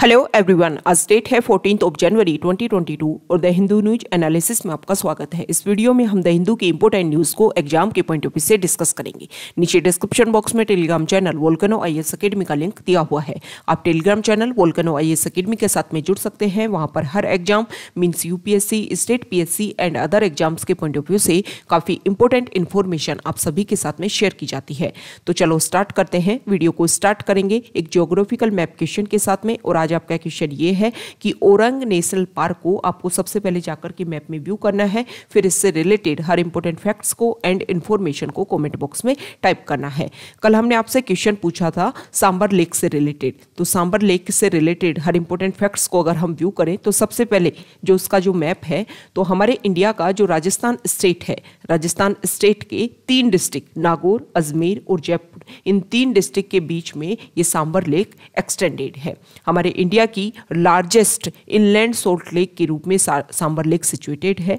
Hello everyone आज date है fourteen of January 2022 और द हिंदू न्यूज एनालिसिस में आपका स्वागत है इस वीडियो में हम द हिंदू के इंपोर्टेंट न्यूज को एग्जाम के पॉइंट ऑफ व्यू से डिस्कस करेंगे नीचे डिस्क्रिप्शन बॉक्स में telegram channel volcano I S academy का लिंक दिया हुआ है आप telegram channel volcano I S academy के साथ में जुड़ सकते हैं वहाँ पर हर exam means UPSC state PSC and other exams के पॉइंट ऑफ व्यू से काफ़ी इंपॉर्टेंट इन्फॉर्मेशन आप सभी के साथ में शेयर की जाती है तो चलो स्टार्ट करते हैं वीडियो को स्टार्ट करेंगे एक जोग्राफिकल मैप क्वेश्चन के साथ में और आज आज आपका क्वेश्चन ये है कि औरंग नेशनल पार्क को आपको सबसे पहले जाकर के मैप में व्यू करना है फिर इससे रिलेटेड हर इंपॉर्टेंट फैक्ट्स को एंड इन्फॉर्मेशन को कॉमेंट बॉक्स में टाइप करना है कल हमने आपसे क्वेश्चन पूछा था सांबर लेक से रिलेटेड तो सांबर लेक से रिलेटेड हर इंपॉर्टेंट फैक्ट्स को अगर हम व्यू करें तो सबसे पहले जो उसका जो मैप है तो हमारे इंडिया का जो राजस्थान स्टेट है राजस्थान स्टेट के तीन डिस्ट्रिक्ट नागौर अजमेर और जयपुर इन तीन डिस्ट्रिक्ट के बीच में ये सांबर लेक एक्सटेंडेड है हमारे इंडिया की लार्जेस्ट इनलैंड सोल्ट लेक के रूप में सांबर लेक सिचुएटेड है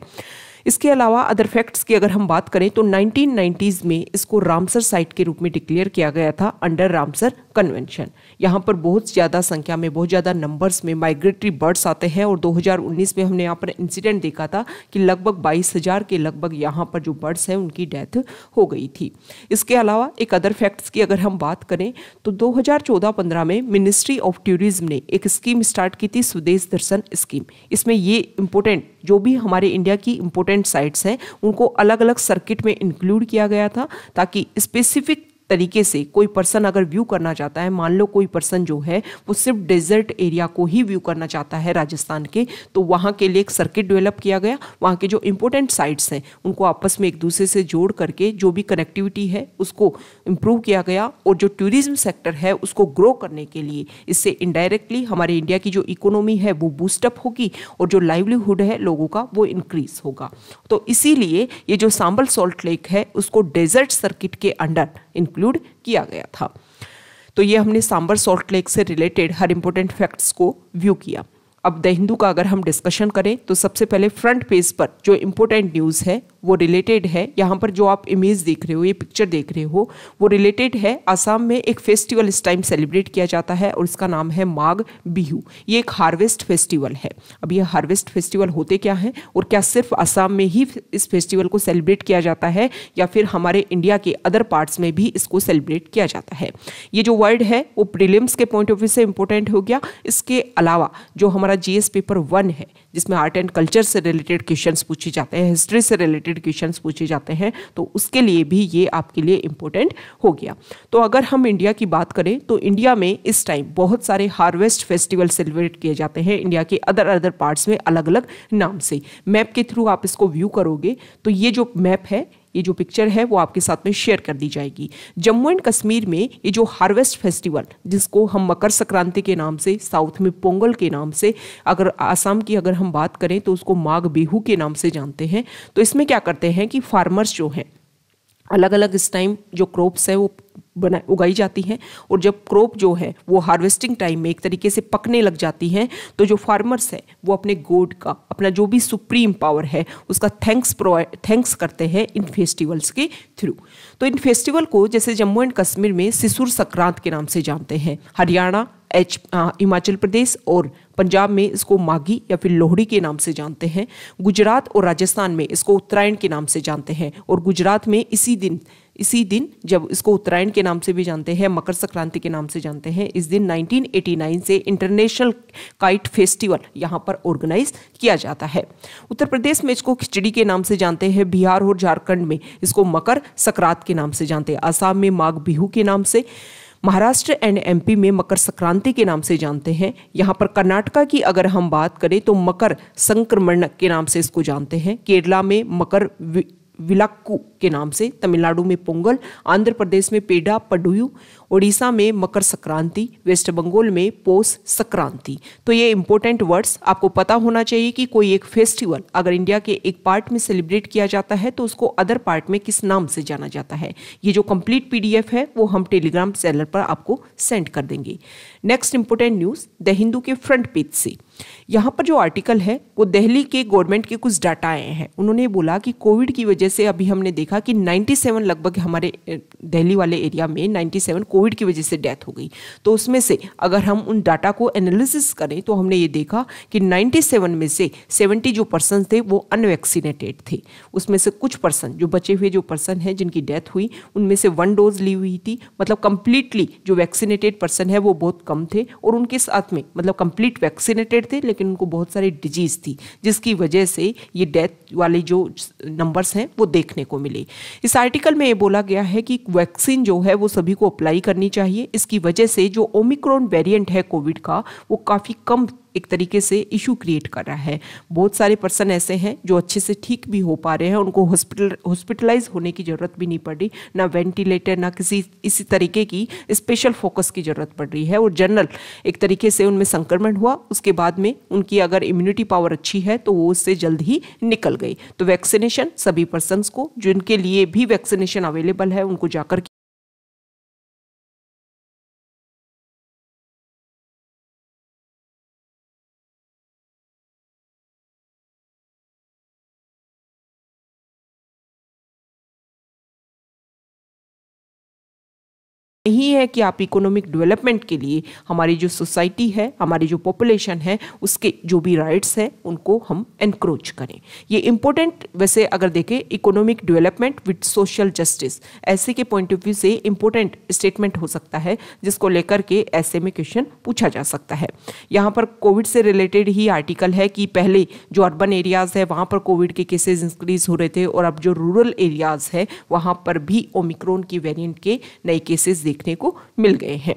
इसके अलावा अदर फैक्ट्स की अगर हम बात करें तो 1990s में इसको रामसर साइट के रूप में डिक्लेयर किया गया था अंडर रामसर कन्वेंशन यहाँ पर बहुत ज़्यादा संख्या में बहुत ज़्यादा नंबर्स में माइग्रेटरी बर्ड्स आते हैं और 2019 में हमने यहाँ पर इंसिडेंट देखा था कि लगभग 22,000 के लगभग यहाँ पर जो बर्ड्स हैं उनकी डेथ हो गई थी इसके अलावा एक अदर फैक्ट्स की अगर हम बात करें तो दो हज़ार में मिनिस्ट्री ऑफ टूरिज्म ने एक स्कीम स्टार्ट की थी स्वदेश दर्शन स्कीम इसमें ये इम्पोर्टेंट जो भी हमारे इंडिया की इम्पोर्टेंट साइट्स हैं उनको अलग अलग सर्किट में इंक्लूड किया गया था ताकि स्पेसिफिक तरीके से कोई पर्सन अगर व्यू करना चाहता है मान लो कोई पर्सन जो है वो सिर्फ डेजर्ट एरिया को ही व्यू करना चाहता है राजस्थान के तो वहाँ के लिए एक सर्किट डेवलप किया गया वहाँ के जो इम्पोर्टेंट साइट्स हैं उनको आपस में एक दूसरे से जोड़ करके जो भी कनेक्टिविटी है उसको इम्प्रूव किया गया और जो टूरिज्म सेक्टर है उसको ग्रो करने के लिए इससे इनडायरेक्टली हमारे इंडिया की जो इकोनॉमी है वो बूस्टअप होगी और जो लाइवलीहुड है लोगों का वो इंक्रीज होगा तो इसीलिए ये जो सांबल सॉल्ट लेक है उसको डेजर्ट सर्किट के अंडर इंक्लूड किया गया था तो ये हमने सांबर सॉल्ट लेक से रिलेटेड हर इम्पोर्टेंट फैक्ट्स को व्यू किया अब द हिंदू का अगर हम डिस्कशन करें तो सबसे पहले फ्रंट पेज पर जो इम्पोर्टेंट न्यूज़ है वो रिलेटेड है यहाँ पर जो आप इमेज देख रहे हो ये पिक्चर देख रहे हो वो रिलेटेड है आसाम में एक फेस्टिवल इस टाइम सेलिब्रेट किया जाता है और इसका नाम है माघ बिहू ये एक हार्वेस्ट फेस्टिवल है अब ये हार्वेस्ट फेस्टिवल होते क्या हैं और क्या सिर्फ आसाम में ही इस फेस्टिवल को सेलिब्रेट किया जाता है या फिर हमारे इंडिया के अदर पार्ट्स में भी इसको सेलिब्रेट किया जाता है ये जो वर्ड है वो प्रिलिम्स के पॉइंट ऑफ व्यू से इंपॉर्टेंट हो गया इसके अलावा जो हमारा जी पेपर वन है जिसमें आर्ट एंड कल्चर से रिलेटेड क्वेश्चन पूछे जाते हैं हिस्ट्री से रिलेटेड क्वेश्चन पूछे जाते हैं तो उसके लिए भी ये आपके लिए इम्पोर्टेंट हो गया तो अगर हम इंडिया की बात करें तो इंडिया में इस टाइम बहुत सारे हार्वेस्ट फेस्टिवल सेलिब्रेट किए जाते हैं इंडिया के अदर अदर पार्ट्स में अलग अलग नाम से मैप के थ्रू आप इसको व्यू करोगे तो ये जो मैप है ये जो पिक्चर है वो आपके साथ में शेयर कर दी जाएगी जम्मू एंड कश्मीर में ये जो हार्वेस्ट फेस्टिवल जिसको हम मकर संक्रांति के नाम से साउथ में पोंगल के नाम से अगर आसाम की अगर हम बात करें तो उसको माघ बिहू के नाम से जानते हैं तो इसमें क्या करते हैं कि फार्मर्स जो हैं अलग अलग इस टाइम जो क्रॉप्स है वो बना उगाई जाती हैं और जब क्रॉप जो है वो हार्वेस्टिंग टाइम में एक तरीके से पकने लग जाती हैं तो जो फार्मर्स हैं वो अपने गोड का अपना जो भी सुप्रीम पावर है उसका थैंक्स प्रोवाइड थैंक्स करते हैं इन फेस्टिवल्स के थ्रू तो इन फेस्टिवल को जैसे जम्मू एंड कश्मीर में सिसुर संक्रांत के नाम से जानते हैं हरियाणा एच हिमाचल प्रदेश और पंजाब में इसको माघी या फिर लोहड़ी के नाम से जानते हैं गुजरात और राजस्थान में इसको उत्तरायण के नाम से जानते हैं और गुजरात में इसी दिन इसी दिन जब इसको उत्तरायण के नाम से भी जानते हैं मकर संक्रांति के नाम से जानते हैं इस दिन 1989 से इंटरनेशनल काइट फेस्टिवल यहाँ पर ऑर्गेनाइज किया जाता है उत्तर प्रदेश में इसको खिचड़ी के नाम से जानते हैं बिहार और झारखंड में इसको मकर संक्रांत के नाम से जानते हैं आसाम में माघ बिहू के नाम से महाराष्ट्र एंड एमपी में मकर संक्रांति के नाम से जानते हैं यहाँ पर कर्नाटका की अगर हम बात करें तो मकर संक्रमण के नाम से इसको जानते हैं केरला में मकर विलाक्कू के नाम से तमिलनाडु में पोंगल आंध्र प्रदेश में पेडा पडुयू उड़ीसा में मकर संक्रांति वेस्ट बंगाल में पोस संक्रांति तो ये इंपॉर्टेंट वर्ड्स आपको पता होना चाहिए कि कोई एक फेस्टिवल अगर इंडिया के एक पार्ट में सेलिब्रेट किया जाता है तो उसको अदर पार्ट में किस नाम से जाना जाता है ये जो कंप्लीट पीडीएफ है वो हम टेलीग्राम चैनल पर आपको सेंड कर देंगे next important news the Hindu के फ्रंट पेज से यहाँ पर जो आर्टिकल है वो दिल्ली के गवर्नमेंट के कुछ डाटा आए हैं उन्होंने बोला कि कोविड की वजह से अभी हमने देखा कि 97 लगभग हमारे दिल्ली वाले एरिया में 97 सेवन कोविड की वजह से डेथ हो गई तो उसमें से अगर हम उन डाटा को एनालिसिस करें तो हमने ये देखा कि 97 में से 70 जो पर्सन थे वो अनवैक्सीनेटेड थे उसमें से कुछ पर्सन जो बचे हुए जो पर्सन हैं जिनकी डेथ हुई उनमें से वन डोज ली हुई थी मतलब कम्प्लीटली जो वैक्सीनेटेड पर्सन है वो बहुत कम थे और उनके साथ में मतलब कम्प्लीट वैक्सीनेटेड थे लेकिन उनको बहुत सारी डिजीज़ थी जिसकी वजह से ये डेथ वाले जो नंबर्स हैं वो देखने को मिले इस आर्टिकल में ये बोला गया है कि वैक्सीन जो है वो सभी को अप्लाई करनी चाहिए इसकी वजह से जो ओमिक्रॉन वेरिएंट है कोविड का वो काफ़ी कम एक तरीके से इशू क्रिएट कर रहा है बहुत सारे पर्सन ऐसे हैं जो अच्छे से ठीक भी हो पा रहे हैं उनको हॉस्पिटल हॉस्पिटलाइज होने की ज़रूरत भी नहीं पड़ रही ना वेंटिलेटर ना किसी इसी तरीके की स्पेशल फोकस की ज़रूरत पड़ रही है और जनरल एक तरीके से उनमें संक्रमण हुआ उसके बाद में उनकी अगर इम्यूनिटी पावर अच्छी है तो वो उससे जल्द ही निकल गई तो वैक्सीनेशन सभी पर्सनस को जिनके लिए भी वैक्सीनेशन अवेलेबल है उनको जाकर नहीं है कि आप इकोनॉमिक डेवलपमेंट के लिए हमारी जो सोसाइटी है हमारी जो पॉपुलेशन है उसके जो भी राइट्स हैं उनको हम इनक्रोच करें ये इम्पोर्टेंट वैसे अगर देखें economic development with social justice ऐसे के पॉइंट ऑफ व्यू से इम्पोर्टेंट स्टेटमेंट हो सकता है जिसको लेकर के ऐसे में क्वेश्चन पूछा जा सकता है यहाँ पर कोविड से रिलेटेड ही आर्टिकल है कि पहले जो अर्बन एरियाज़ है वहाँ पर कोविड के केसेज इंक्रीज हो रहे थे और अब जो रूरल एरियाज़ है वहाँ पर भी ओमिक्रोन की वेरियंट के नए केसेज देखने को मिल गए हैं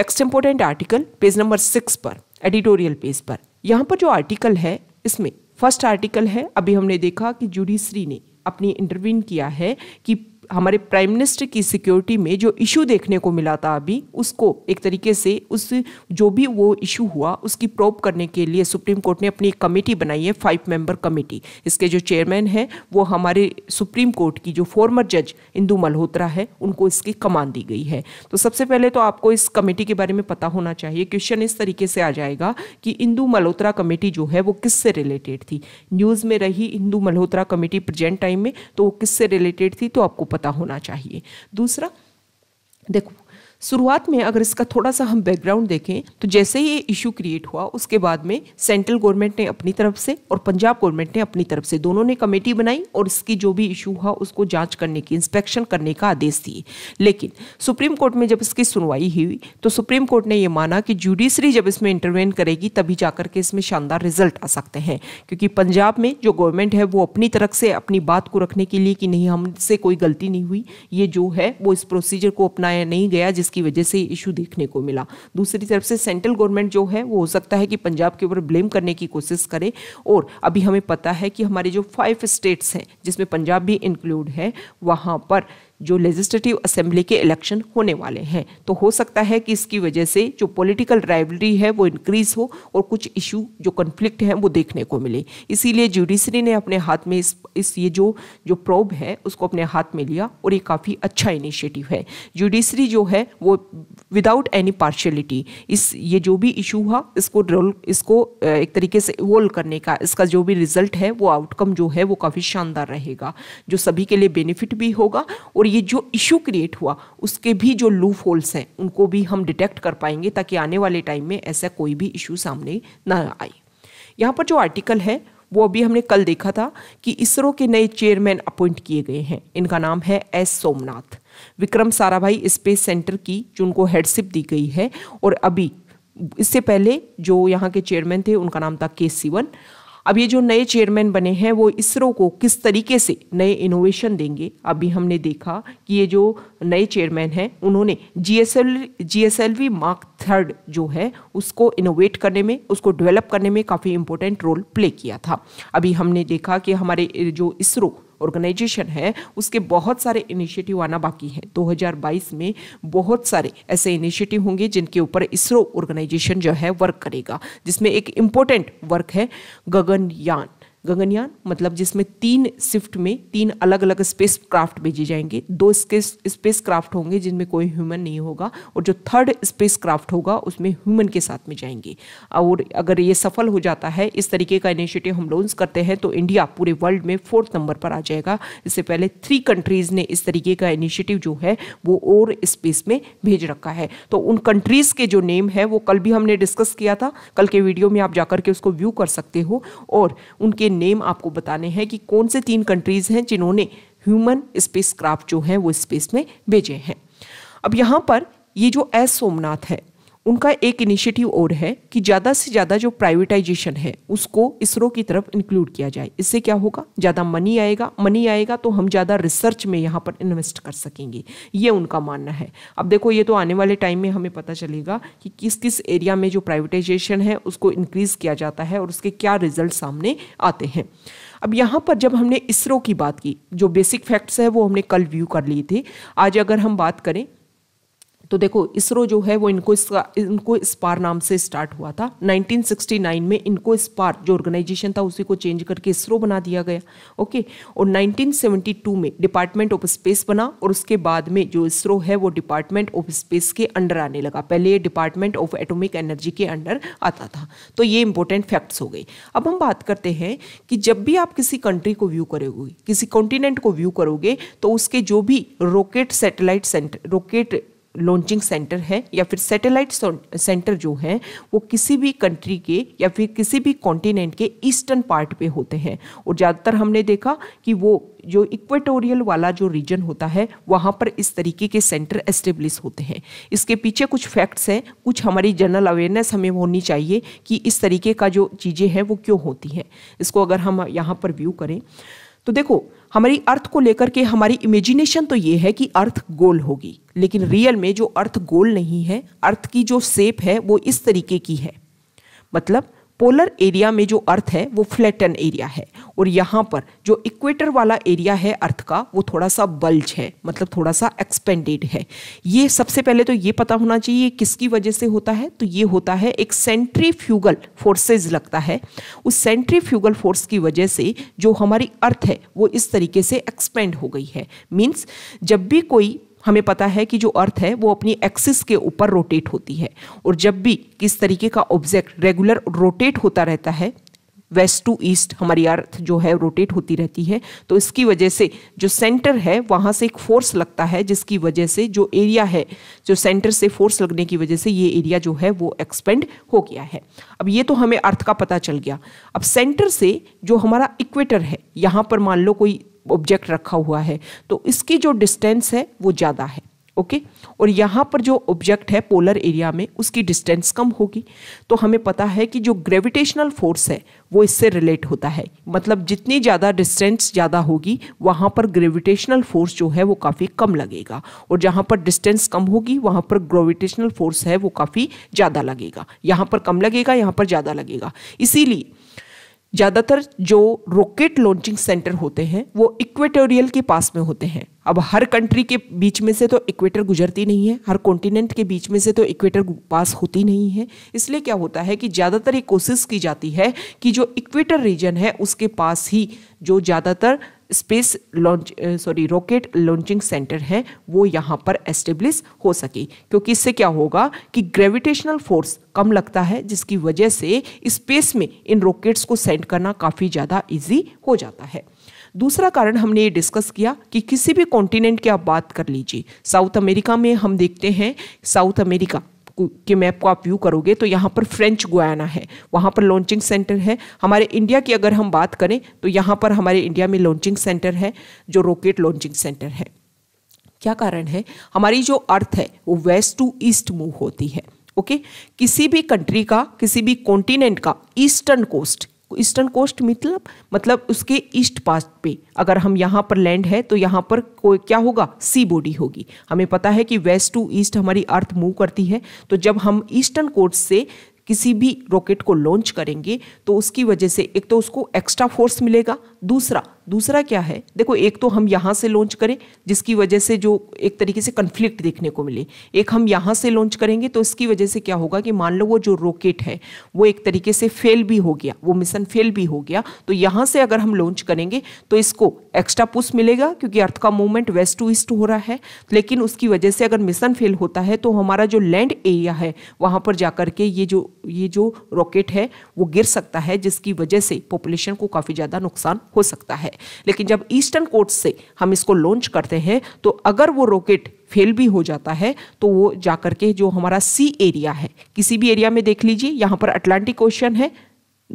next important article page number six पर एडिटोरियल पेज पर यहाँ पर जो आर्टिकल है इसमें फर्स्ट आर्टिकल है अभी हमने देखा कि जुडिशरी ने अपनी इंटरवीन किया है कि हमारे प्राइम मिनिस्टर की सिक्योरिटी में जो इशू देखने को मिला था अभी उसको एक तरीके से उस जो भी वो इशू हुआ उसकी प्रोप करने के लिए सुप्रीम कोर्ट ने अपनी एक कमेटी बनाई है फाइव मेंबर कमेटी इसके जो चेयरमैन हैं वो हमारे सुप्रीम कोर्ट की जो फॉर्मर जज इंदू मल्होत्रा है उनको इसकी कमान दी गई है तो सबसे पहले तो आपको इस कमेटी के बारे में पता होना चाहिए क्वेश्चन इस तरीके से आ जाएगा कि इंदू मल्होत्रा कमेटी जो है वो किससे रिलेटेड थी न्यूज़ में रही Indu Malhotra committee present time में तो वो किससे रिलेटेड थी तो आपको पता होना चाहिए दूसरा देखो शुरुआत में अगर इसका थोड़ा सा हम बैकग्राउंड देखें तो जैसे ही ये इशू क्रिएट हुआ उसके बाद में सेंट्रल गवर्नमेंट ने अपनी तरफ से और पंजाब गवर्नमेंट ने अपनी तरफ से दोनों ने कमेटी बनाई और इसकी जो भी इशू हुआ उसको जांच करने की इंस्पेक्शन करने का आदेश दिए लेकिन सुप्रीम कोर्ट में जब इसकी सुनवाई हुई तो सुप्रीम कोर्ट ने यह माना कि जुडिशरी जब इसमें इंटरवेन करेगी तभी जाकर के इसमें शानदार रिजल्ट आ सकते हैं क्योंकि पंजाब में जो गवर्नमेंट है वो अपनी तरफ से अपनी बात को रखने के लिए कि नहीं हमसे कोई गलती नहीं हुई ये जो है वो इस प्रोसीजर को अपनाया नहीं गया जिसके की वजह से ये इशू देखने को मिला दूसरी तरफ से सेंट्रल गवर्नमेंट जो है वो हो सकता है कि पंजाब के ऊपर ब्लेम करने की कोशिश करे और अभी हमें पता है कि हमारे जो फाइव स्टेट्स हैं जिसमें पंजाब भी इंक्लूड है वहाँ पर जो लेजिस्लेटिव असेंबली के इलेक्शन होने वाले हैं तो हो सकता है कि इसकी वजह से जो पॉलिटिकल राइवलरी है वो इंक्रीज हो और कुछ इशू जो कन्फ्लिक्ट हैं वो देखने को मिले इसीलिए जुडिशरी ने अपने हाथ में इस इस ये जो जो प्रोब है उसको अपने हाथ में लिया और ये काफ़ी अच्छा इनिशिएटिव है जुडिशरी जो है वो विदाउट एनी पार्शलिटी इस ये जो भी इशू हुआ इसको रोल इसको एक तरीके से इवोल्व करने का इसका जो भी रिजल्ट है वो आउटकम जो है वो काफ़ी शानदार रहेगा जो सभी के लिए बेनिफिट भी होगा और ये जो इशू क्रिएट हुआ उसके भी जो लूफ होल्स हैं उनको भी हम डिटेक्ट कर पाएंगे ताकि आने वाले टाइम में ऐसा कोई भी इशू सामने ना आए यहाँ पर जो आर्टिकल है वो अभी हमने कल देखा था कि इसरो के नए चेयरमैन अपॉइंट किए गए हैं इनका नाम है S Somanath Vikram Sarabhai space centre की जो उनको हेडशिप दी गई है और अभी इससे पहले जो यहाँ के चेयरमैन थे उनका नाम था के सिवन अब ये जो नए चेयरमैन बने हैं वो इसरो को किस तरीके से नए इनोवेशन देंगे अभी हमने देखा कि ये जो नए चेयरमैन हैं उन्होंने G S L G S L V mark third जो है उसको इनोवेट करने में उसको डेवलप करने में काफ़ी इम्पोर्टेंट रोल प्ले किया था अभी हमने देखा कि हमारे जो इसरो ऑर्गेनाइजेशन है उसके बहुत सारे इनिशिएटिव आना बाकी है 2022 में बहुत सारे ऐसे इनिशिएटिव होंगे जिनके ऊपर इसरो ऑर्गेनाइजेशन जो है वर्क करेगा जिसमें एक इम्पोर्टेंट वर्क है गगनयान गगनयान मतलब जिसमें तीन शिफ्ट में तीन अलग अलग स्पेस क्राफ्ट भेजे जाएंगे दो स्पेस क्राफ्ट होंगे जिनमें कोई ह्यूमन नहीं होगा और जो थर्ड स्पेस क्राफ्ट होगा उसमें ह्यूमन के साथ में जाएंगे और अगर ये सफल हो जाता है इस तरीके का इनिशिएटिव हम लॉन्च करते हैं तो इंडिया पूरे वर्ल्ड में फोर्थ नंबर पर आ जाएगा इससे पहले थ्री कंट्रीज़ ने इस तरीके का इनिशिएटिव जो है वो और स्पेस में भेज रखा है तो उन कंट्रीज़ के जो नेम है वो कल भी हमने डिस्कस किया था कल के वीडियो में आप जाकर के उसको व्यू कर सकते हो और उनके नेम आपको बताने हैं कि कौन से तीन कंट्रीज़ हैं जिन्होंने ह्यूमन स्पेस क्राफ्ट जो है वो स्पेस में भेजे हैं अब यहाँ पर ये जो एस सोमनाथ है उनका एक इनिशिएटिव और है कि ज़्यादा से ज़्यादा जो प्राइवेटाइजेशन है उसको इसरो की तरफ इंक्लूड किया जाए इससे क्या होगा ज़्यादा मनी आएगा मनी आएगा तो हम ज़्यादा रिसर्च में यहाँ पर इन्वेस्ट कर सकेंगे ये उनका मानना है अब देखो ये तो आने वाले टाइम में हमें पता चलेगा कि किस किस एरिया में जो प्राइवेटाइजेशन है उसको इंक्रीज़ किया जाता है और उसके क्या रिजल्ट सामने आते हैं अब यहाँ पर जब हमने इसरो की बात की जो बेसिक फैक्ट्स है वो हमने कल व्यू कर लिए थे आज अगर हम बात करें तो देखो इसरो जो है वो इनको इसका इनको स्पार नाम से स्टार्ट हुआ था 1969 में इनको स्पार जो ऑर्गेनाइजेशन था उसी को चेंज करके इसरो बना दिया गया ओके और 1972 में डिपार्टमेंट ऑफ स्पेस बना और उसके बाद में जो इसरो है वो डिपार्टमेंट ऑफ स्पेस के अंडर आने लगा पहले ये डिपार्टमेंट ऑफ एटोमिक एनर्जी के अंडर आता था तो ये इंपॉर्टेंट फैक्ट्स हो गए अब हम बात करते हैं कि जब भी आप किसी कंट्री को व्यू करोगे किसी कॉन्टिनेंट को व्यू करोगे तो उसके जो भी rocket satellite centre rocket launching centre है या फिर सैटेलाइट सेंटर जो है वो किसी भी कंट्री के या फिर किसी भी कॉन्टिनेंट के ईस्टर्न पार्ट पे होते हैं और ज़्यादातर हमने देखा कि वो जो इक्वेटोरियल वाला जो रीजन होता है वहाँ पर इस तरीके के सेंटर एस्टेब्लिश होते हैं इसके पीछे कुछ फैक्ट्स हैं कुछ हमारी जनरल अवेयरनेस हमें होनी चाहिए कि इस तरीके का जो चीज़ें हैं वो क्यों होती हैं इसको अगर हम यहाँ पर व्यू करें तो देखो हमारी अर्थ को लेकर के हमारी इमेजिनेशन तो ये है कि अर्थ गोल होगी लेकिन रियल में जो अर्थ गोल नहीं है अर्थ की जो सेप है वो इस तरीके की है मतलब पोलर एरिया में जो अर्थ है वो फ्लैटन एरिया है और यहाँ पर जो इक्वेटर वाला एरिया है अर्थ का वो थोड़ा सा बल्ज है मतलब थोड़ा सा एक्सपेंडेड है ये सबसे पहले तो ये पता होना चाहिए किसकी वजह से होता है तो ये होता है एक सेंट्री फ्यूगल फोर्सेज लगता है उस सेंट्री फ्यूगल फोर्स की वजह से जो हमारी अर्थ है वो इस तरीके से एक्सपेंड हो गई है मीन्स जब भी कोई हमें पता है कि जो अर्थ है वो अपनी एक्सिस के ऊपर रोटेट होती है और जब भी किस तरीके का ऑब्जेक्ट रेगुलर रोटेट होता रहता है वेस्ट टू ईस्ट हमारी अर्थ जो है रोटेट होती रहती है तो इसकी वजह से जो सेंटर है वहाँ से एक फोर्स लगता है जिसकी वजह से जो एरिया है जो सेंटर से फोर्स लगने की वजह से ये एरिया जो है वो एक्सपेंड हो गया है अब ये तो हमें अर्थ का पता चल गया अब सेंटर से जो हमारा इक्वेटर है यहाँ पर मान लो कोई ऑब्जेक्ट रखा हुआ है तो इसकी जो डिस्टेंस है वो ज़्यादा है ओके और यहाँ पर जो ऑब्जेक्ट है पोलर एरिया में उसकी डिस्टेंस कम होगी तो हमें पता है कि जो ग्रेविटेशनल फोर्स है वो इससे रिलेट होता है मतलब जितनी ज़्यादा डिस्टेंस ज़्यादा होगी वहाँ पर ग्रेविटेशनल फोर्स जो है वो काफ़ी कम लगेगा और जहाँ पर डिस्टेंस कम होगी वहाँ पर ग्रेविटेशनल फोर्स है वो काफ़ी ज़्यादा लगेगा यहाँ पर कम लगेगा यहाँ पर ज़्यादा लगेगा इसीलिए ज़्यादातर जो रॉकेट लॉन्चिंग सेंटर होते हैं वो इक्वेटोरियल के पास में होते हैं अब हर कंट्री के बीच में से तो इक्वेटर गुजरती नहीं है हर कॉन्टिनेंट के बीच में से तो इक्वेटर पास होती नहीं है इसलिए क्या होता है कि ज़्यादातर ये कोशिश की जाती है कि जो इक्वेटर रीजन है उसके पास ही जो ज़्यादातर space launch sorry rocket launching centre है वो यहाँ पर एस्टेब्लिश हो सके क्योंकि इससे क्या होगा कि ग्रेविटेशनल फोर्स कम लगता है जिसकी वजह से स्पेस में इन रॉकेट्स को सेंड करना काफ़ी ज़्यादा ईजी हो जाता है दूसरा कारण हमने ये डिस्कस किया कि किसी भी कॉन्टिनेंट की आप बात कर लीजिए साउथ अमेरिका में हम देखते हैं साउथ अमेरिका के मैप को आप व्यू करोगे तो यहाँ पर फ्रेंच गुयाना है वहाँ पर लॉन्चिंग सेंटर है हमारे इंडिया की अगर हम बात करें तो यहाँ पर हमारे इंडिया में लॉन्चिंग सेंटर है जो रॉकेट लॉन्चिंग सेंटर है क्या कारण है हमारी जो अर्थ है वो वेस्ट टू ईस्ट मूव होती है ओके okay? किसी भी कंट्री का किसी भी कॉन्टिनेंट का ईस्टर्न कोस्ट ईस्टर्न कोस्ट मतलब मतलब उसके ईस्ट पास पे अगर हम यहाँ पर लैंड है तो यहाँ पर कोई क्या होगा सी बॉडी होगी हमें पता है कि वेस्ट टू ईस्ट हमारी अर्थ मूव करती है तो जब हम ईस्टर्न कोस्ट से किसी भी रॉकेट को लॉन्च करेंगे तो उसकी वजह से एक तो उसको एक्स्ट्रा फोर्स मिलेगा दूसरा दूसरा क्या है देखो एक तो हम यहाँ से लॉन्च करें जिसकी वजह से जो एक तरीके से कन्फ्लिक्ट देखने को मिले एक हम यहाँ से लॉन्च करेंगे तो इसकी वजह से क्या होगा कि मान लो वो जो रॉकेट है वो एक तरीके से फेल भी हो गया वो मिशन फेल भी हो गया तो यहाँ से अगर हम लॉन्च करेंगे तो इसको एक्स्ट्रा पुश मिलेगा क्योंकि अर्थ का मूवमेंट वेस्ट टू ईस्ट हो रहा है लेकिन उसकी वजह से अगर मिशन फेल होता है तो हमारा जो लैंड एरिया है वहाँ पर जाकर के ये जो ये जो रॉकेट है वो गिर सकता है जिसकी वजह से पॉपुलेशन को काफ़ी ज़्यादा नुकसान हो सकता है लेकिन जब ईस्टर्न कोट से हम इसको लॉन्च करते हैं तो अगर वो रॉकेट फेल भी हो जाता है तो वो जा के जो हमारा सी एरिया है किसी भी एरिया में देख लीजिए यहाँ पर अटलांटिक ओशन है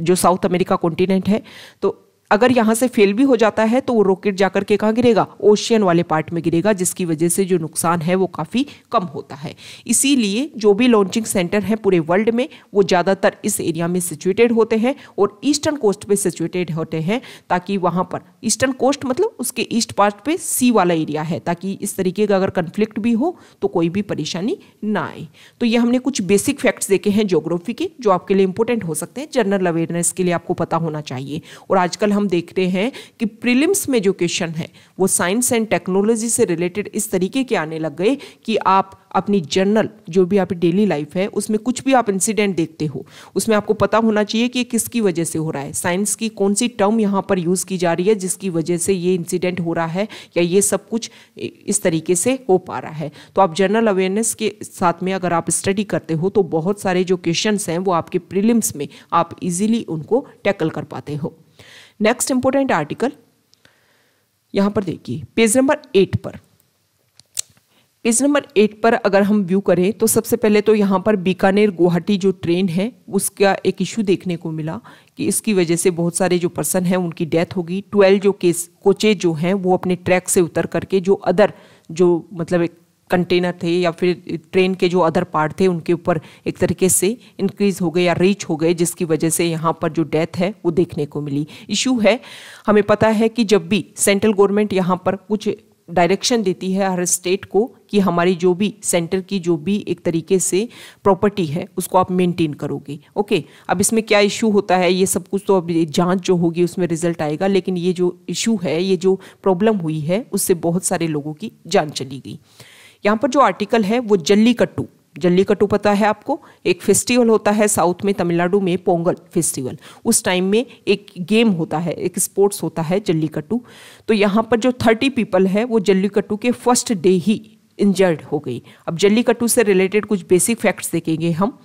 जो साउथ अमेरिका कॉन्टिनेंट है तो अगर यहाँ से फेल भी हो जाता है तो वो रॉकेट जाकर के कहाँ गिरेगा ओशियन वाले पार्ट में गिरेगा जिसकी वजह से जो नुकसान है वो काफ़ी कम होता है इसीलिए जो भी लॉन्चिंग सेंटर हैं पूरे वर्ल्ड में वो ज़्यादातर इस एरिया में सिचुएटेड होते हैं और ईस्टर्न कोस्ट पे सिचुएटेड होते हैं ताकि वहाँ पर ईस्टर्न कोस्ट मतलब उसके ईस्ट पार्ट पे सी वाला एरिया है ताकि इस तरीके का अगर कन्फ्लिक्ट भी हो तो कोई भी परेशानी ना आए तो ये हमने कुछ बेसिक फैक्ट्स देखे हैं जोग्राफी के जो आपके लिए इंपॉर्टेंट हो सकते हैं जनरल अवेयरनेस के लिए आपको पता होना चाहिए और आजकल हम देखते हैं कि प्रीलिम्स में जो क्वेश्चन है वो साइंस एंड टेक्नोलॉजी से रिलेटेड इस तरीके के आने लग गए कि आप अपनी जनरल जो भी आपकी डेली लाइफ है उसमें कुछ भी आप इंसिडेंट देखते हो उसमें आपको पता होना चाहिए कि ये किसकी वजह से हो रहा है साइंस की कौन सी टर्म यहाँ पर यूज़ की जा रही है जिसकी वजह से ये इंसिडेंट हो रहा है या ये सब कुछ इस तरीके से हो पा रहा है तो आप जनरल अवेयरनेस के साथ में अगर आप स्टडी करते हो तो बहुत सारे जो क्वेश्चन हैं वो आपके प्रिलिम्स में आप इजीली उनको टैकल कर पाते हो नेक्स्ट इंपॉर्टेंट आर्टिकल यहां पर देखिए पेज नंबर एट पर पेज नंबर एट पर अगर हम व्यू करें तो सबसे पहले तो यहाँ पर बीकानेर गुवाहाटी जो ट्रेन है उसका एक इशू देखने को मिला कि इसकी वजह से बहुत सारे जो पर्सन हैं उनकी डेथ होगी ट्वेल्व जो केस कोचेज जो हैं वो अपने ट्रैक से उतर करके जो अदर जो मतलब एक कंटेनर थे या फिर ट्रेन के जो अदर पार्ट थे उनके ऊपर एक तरीके से इंक्रीज हो गए या रीच हो गए जिसकी वजह से यहाँ पर जो डेथ है वो देखने को मिली इशू है हमें पता है कि जब भी सेंट्रल गवर्नमेंट यहाँ पर कुछ डायरेक्शन देती है हर स्टेट को कि हमारी जो भी सेंटर की जो भी एक तरीके से प्रॉपर्टी है उसको आप मेंटेन करोगे ओके अब इसमें क्या इशू होता है ये सब कुछ तो अब जांच जो होगी उसमें रिजल्ट आएगा लेकिन ये जो इशू है ये जो प्रॉब्लम हुई है उससे बहुत सारे लोगों की जान चली गई यहाँ पर जो आर्टिकल है वो जल्लीकट्टू जल्लीकट्टू पता है आपको एक फेस्टिवल होता है साउथ में तमिलनाडु में पोंगल फेस्टिवल उस टाइम में एक गेम होता है एक स्पोर्ट्स होता है जल्लीकट्टू तो यहाँ पर जो थर्टी पीपल है वो जल्लीकट्टू के फर्स्ट डे ही इंजर्ड हो गई अब जल्लीकट्टू से रिलेटेड कुछ बेसिक फैक्ट्स देखेंगे हम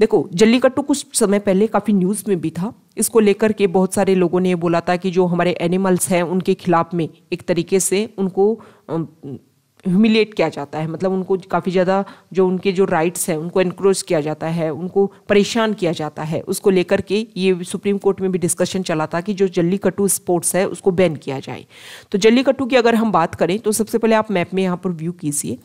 देखो जल्लीकट्टू कुछ समय पहले काफ़ी न्यूज़ में भी था इसको लेकर के बहुत सारे लोगों ने बोला था कि जो हमारे एनिमल्स हैं उनके खिलाफ में एक तरीके से उनको ह्यूमिलेट किया जाता है मतलब उनको काफ़ी ज़्यादा जो उनके जो राइट्स हैं उनको इनक्रोच किया जाता है उनको परेशान किया जाता है उसको लेकर के ये सुप्रीम कोर्ट में भी डिस्कशन चला था कि जो जल्लीकट्टू स्पोर्ट्स है उसको बैन किया जाए तो जल्लीकट्टू की अगर हम बात करें तो सबसे पहले आप मैप में यहाँ पर व्यू कीजिए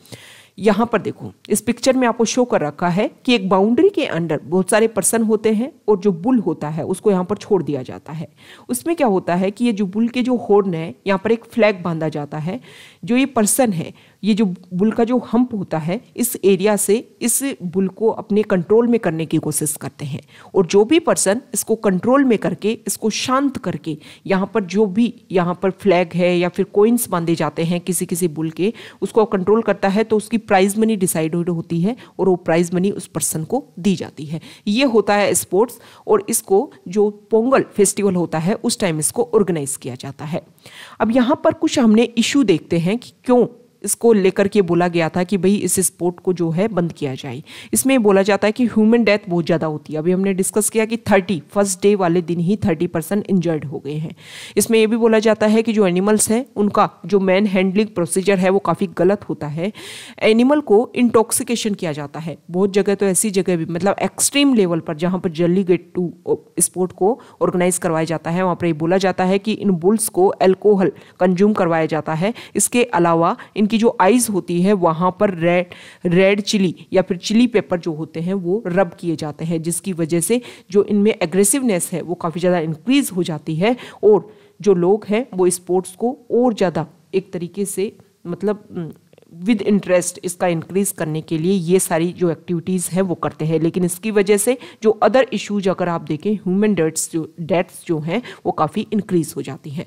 यहाँ पर देखो इस पिक्चर में आपको शो कर रखा है कि एक बाउंड्री के अंडर बहुत सारे पर्सन होते हैं और जो बुल होता है उसको यहाँ पर छोड़ दिया जाता है उसमें क्या होता है कि ये जो बुल के जो हॉर्न है यहाँ पर एक फ्लैग बांधा जाता है जो ये पर्सन है ये जो बुल का जो हम्प होता है इस एरिया से इस बुल को अपने कंट्रोल में करने की कोशिश करते हैं और जो भी पर्सन इसको कंट्रोल में करके इसको शांत करके यहाँ पर जो भी यहाँ पर फ्लैग है या फिर कोइंस बांधे जाते हैं किसी किसी बुल के उसको कंट्रोल करता है तो उसकी प्राइज मनी डिसाइड होती है और वो प्राइज मनी उस पर्सन को दी जाती है ये होता है स्पोर्ट्स और इसको जो पोंगल फेस्टिवल होता है उस टाइम इसको ऑर्गेनाइज किया जाता है अब यहाँ पर कुछ हमने इशू देखते हैं कि क्यों इसको लेकर के बोला गया था कि भाई इस स्पोर्ट को जो है बंद किया जाए इसमें बोला जाता है कि ह्यूमन डेथ बहुत ज़्यादा होती है अभी हमने डिस्कस किया कि थर्टी फर्स्ट डे वाले दिन ही थर्टी परसेंट इंजर्ड हो गए हैं इसमें यह भी बोला जाता है कि जो एनिमल्स हैं उनका जो मैन हैंडलिंग प्रोसीजर है वो काफ़ी गलत होता है एनिमल को इंटॉक्सिकेशन किया जाता है बहुत जगह तो ऐसी जगह भी मतलब एक्सट्रीम लेवल पर जहाँ पर जल्दी गेट टू स्पोर्ट को ऑर्गेनाइज करवाया जाता है वहाँ पर ये बोला जाता है कि इन बुल्स को एल्कोहल कंज्यूम करवाया जाता है इसके अलावा इन उनकी जो आइज होती है वहाँ पर रेड रेड चिली या फिर चिली पेपर जो होते हैं वो रब किए जाते हैं जिसकी वजह से जो इनमें एग्रेसिवनेस है वो काफ़ी ज़्यादा इंक्रीज हो जाती है और जो लोग हैं वो स्पोर्ट्स को और ज़्यादा एक तरीके से मतलब हम्म, विद इंटरेस्ट इसका इंक्रीज करने के लिए ये सारी जो एक्टिविटीज़ हैं वो करते हैं लेकिन इसकी वजह से जो अदर इश्यूज अगर आप देखें ह्यूमन डेट्स जो डेट्स जो हैं वो काफ़ी इंक्रीज हो जाती हैं